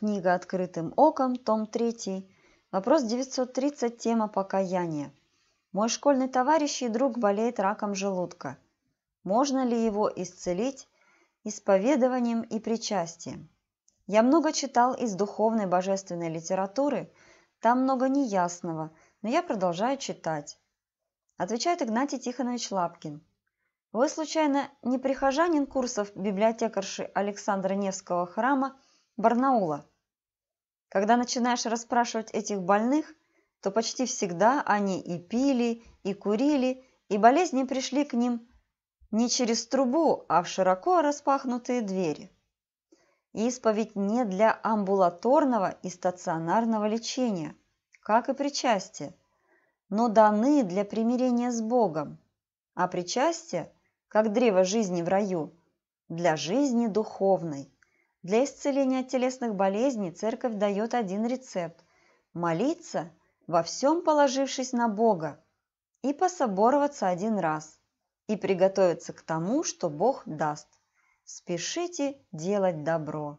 Книга «Открытым оком», том 3, вопрос 930, тема «Покаяние». Мой школьный товарищ и друг болеет раком желудка. Можно ли его исцелить исповедованием и причастием? Я много читал из духовной божественной литературы, там много неясного, но я продолжаю читать. Отвечает Игнатий Тихонович Лапкин. Вы случайно не прихожанин курсов библиотекарши Александра Невского храма – Барнаула. Когда начинаешь расспрашивать этих больных, то почти всегда они и пили, и курили, и болезни пришли к ним не через трубу, а в широко распахнутые двери. Исповедь не для амбулаторного и стационарного лечения, как и причастие, но даны для примирения с Богом, а причастие, как древо жизни в раю, для жизни духовной. Для исцеления от телесных болезней церковь дает один рецепт – молиться, во всем положившись на Бога, и пособороваться один раз, и приготовиться к тому, что Бог даст. Спешите делать добро.